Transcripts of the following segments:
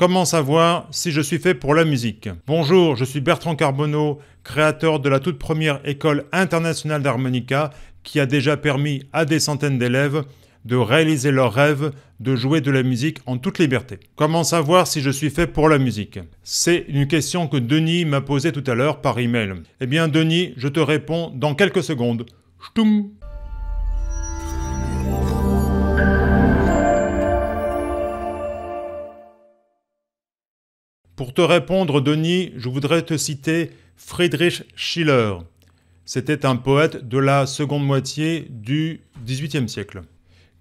Comment savoir si je suis fait pour la musique Bonjour, je suis Bertrand Carbonneau, créateur de la toute première école internationale d'harmonica qui a déjà permis à des centaines d'élèves de réaliser leur rêve de jouer de la musique en toute liberté. Comment savoir si je suis fait pour la musique C'est une question que Denis m'a posée tout à l'heure par email. Eh bien Denis, je te réponds dans quelques secondes. Ch'toum Pour te répondre, Denis, je voudrais te citer Friedrich Schiller. C'était un poète de la seconde moitié du XVIIIe siècle.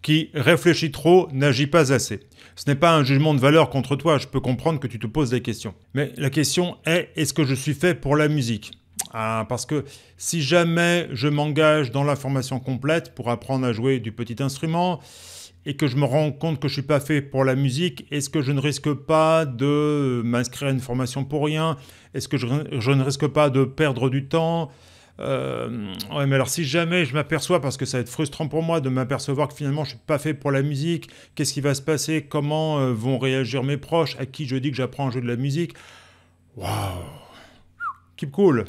Qui réfléchit trop n'agit pas assez. Ce n'est pas un jugement de valeur contre toi, je peux comprendre que tu te poses des questions. Mais la question est, est-ce que je suis fait pour la musique ah, parce que si jamais je m'engage dans la formation complète pour apprendre à jouer du petit instrument, et que je me rends compte que je suis pas fait pour la musique, est-ce que je ne risque pas de m'inscrire à une formation pour rien Est-ce que je, ne risque pas de perdre du temps euh, mais alors si jamais je m'aperçois, parce que ça va être frustrant pour moi de m'apercevoir que finalement je ne suis pas fait pour la musique, qu'est-ce qui va se passer, comment euh, vont réagir mes proches, à qui je dis que j'apprends un jeu de la musique, waouh, keep cool.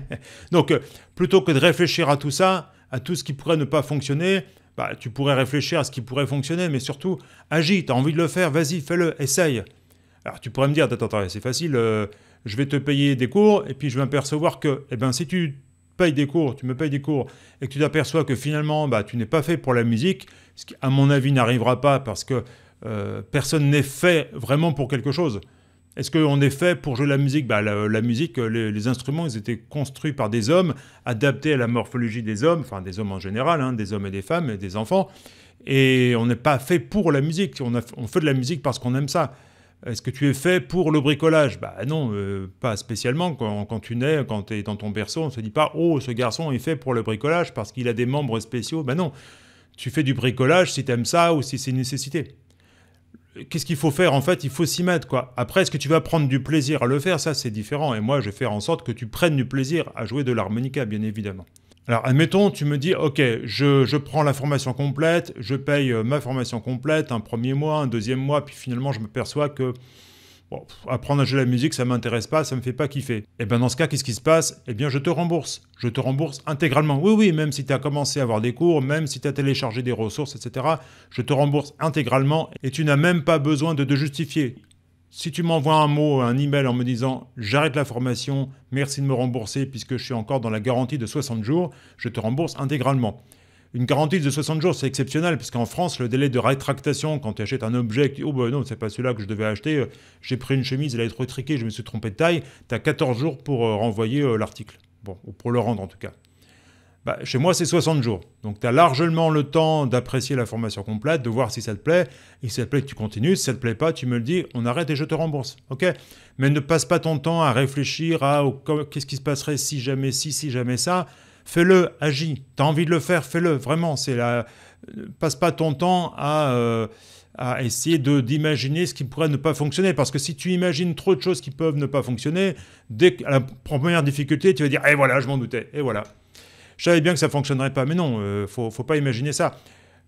Donc euh, plutôt que de réfléchir à tout ça, à tout ce qui pourrait ne pas fonctionner, bah, tu pourrais réfléchir à ce qui pourrait fonctionner, mais surtout, agis, tu as envie de le faire, vas-y, fais-le, essaye. Alors tu pourrais me dire, attends, attends, c'est facile, euh, je vais te payer des cours, et puis je vais m'apercevoir que, eh ben, si tu payes des cours, tu me payes des cours, et que tu t'aperçois que finalement, bah, tu n'es pas fait pour la musique, ce qui, à mon avis, n'arrivera pas parce que euh, personne n'est fait vraiment pour quelque chose. Est-ce qu'on est fait pour jouer la musique bah, la, musique, euh, les, instruments, ils étaient construits par des hommes, adaptés à la morphologie des hommes, enfin des hommes en général, hein, des hommes et des femmes et des enfants. Et on n'est pas fait pour la musique. On, on fait de la musique parce qu'on aime ça. Est-ce que tu es fait pour le bricolage Bah non, euh, pas spécialement. Quand, tu nais, quand tu es dans ton berceau, on ne se dit pas Oh, ce garçon est fait pour le bricolage parce qu'il a des membres spéciaux. Bah non, tu fais du bricolage si tu aimes ça ou si c'est une nécessité qu'est-ce qu'il faut faire En fait, il faut s'y mettre, quoi. Après, est-ce que tu vas prendre du plaisir à le faire Ça, c'est différent. Et moi, je vais faire en sorte que tu prennes du plaisir à jouer de l'harmonica, bien évidemment. Alors, admettons, tu me dis, OK, je, je, prends la formation complète, je paye euh, ma formation complète, un premier mois, un deuxième mois, puis finalement, je me perçois que bon, apprendre à jouer la musique, ça ne m'intéresse pas, ça ne me fait pas kiffer. Et eh bien dans ce cas, qu'est-ce qui se passe Eh bien je te rembourse. Je te rembourse intégralement. Oui, oui, même si tu as commencé à avoir des cours, même si tu as téléchargé des ressources, etc., je te rembourse intégralement et tu n'as même pas besoin de te justifier. Si tu m'envoies un mot, un email en me disant j'arrête la formation, merci de me rembourser puisque je suis encore dans la garantie de 60 jours, je te rembourse intégralement. Une garantie de 60 jours, c'est exceptionnel, parce qu'en France, le délai de rétractation, quand tu achètes un objet, oh ben non, c'est pas celui-là que je devais acheter, euh, j'ai pris une chemise, elle a été retriquée, je me suis trompé de taille, tu as 14 jours pour euh, renvoyer euh, l'article. Bon, ou pour le rendre en tout cas. Bah, chez moi, c'est 60 jours. Donc, tu as largement le temps d'apprécier la formation complète, de voir si ça te plaît. Et si ça te plaît, tu continues. Si ça te plaît pas, tu me le dis, on arrête et je te rembourse. OK Mais ne passe pas ton temps à réfléchir à oh, qu'est-ce qui se passerait si jamais si, si jamais ça fais-le, agis. Tu as envie de le faire, fais-le. Vraiment, c'est la... passe pas ton temps euh, à, essayer de, d'imaginer ce qui pourrait ne pas fonctionner. Parce que si tu imagines trop de choses qui peuvent ne pas fonctionner, dès la première difficulté, tu vas dire Et eh voilà, je m'en doutais, et voilà. Je savais bien que ça fonctionnerait pas, mais non, euh, faut, faut pas imaginer ça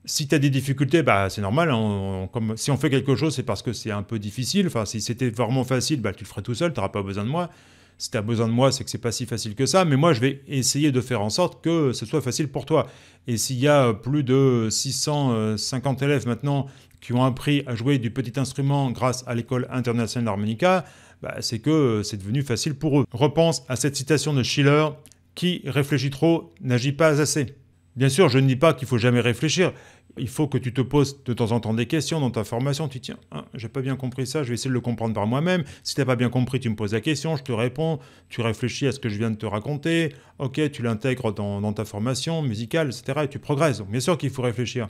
si tu as des difficultés, bah, c'est normal. Hein, comme, si on fait quelque chose, c'est parce que c'est un peu difficile. Enfin, si c'était vraiment facile, bah, tu le ferais tout seul, tu n'auras pas besoin de moi si tu as besoin de moi, c'est que c'est pas si facile que ça, mais moi je vais essayer de faire en sorte que ce soit facile pour toi. Et s'il y a euh, plus de 650 élèves maintenant qui ont appris à jouer du petit instrument grâce à l'école internationale d'harmonica, bah, c'est que euh, c'est devenu facile pour eux. Repense à cette citation de Schiller, qui réfléchit trop n'agit pas assez. Bien sûr, je ne dis pas qu'il faut jamais réfléchir. Il faut que tu te poses de temps en temps des questions dans ta formation. Tu tiens, je hein, j'ai pas bien compris ça, je vais essayer de le comprendre par moi-même. Si tu n'as pas bien compris, tu me poses la question, je te réponds. Tu réfléchis à ce que je viens de te raconter. Ok, tu l'intègres dans, ta formation musicale, etc. Et tu progresses. bien sûr qu'il faut réfléchir.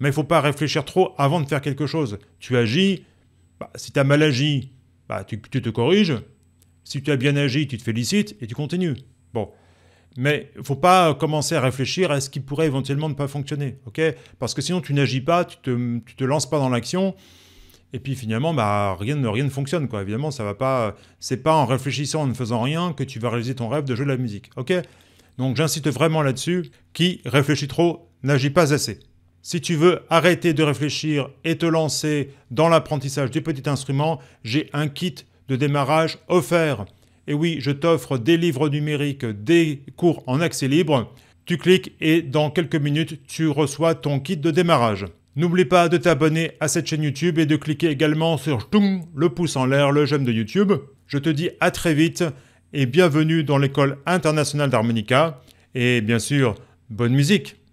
Mais il ne faut pas réfléchir trop avant de faire quelque chose. Tu agis. Bah, si tu as mal agi, bah, tu, tu te corriges. Si tu as bien agi, tu te félicites et tu continues. Bon. Mais il ne faut pas commencer à réfléchir à ce qui pourrait éventuellement ne pas fonctionner. ok Parce que sinon, tu n'agis pas, tu ne te, lances pas dans l'action. Et puis finalement, bah, rien, rien ne fonctionne. Quoi. Évidemment, ça va pas. C'est pas en réfléchissant, en ne faisant rien, que tu vas réaliser ton rêve de jouer de la musique. Ok Donc j'incite vraiment là-dessus. Qui réfléchit trop n'agit pas assez. Si tu veux arrêter de réfléchir et te lancer dans l'apprentissage du petit instrument, j'ai un kit de démarrage offert et oui, je t'offre des livres numériques, des cours en accès libre. Tu cliques et dans quelques minutes, tu reçois ton kit de démarrage. N'oublie pas de t'abonner à cette chaîne YouTube et de cliquer également sur le pouce en l'air, le j'aime de YouTube. Je te dis à très vite et bienvenue dans l'école internationale d'harmonica. Et bien sûr, bonne musique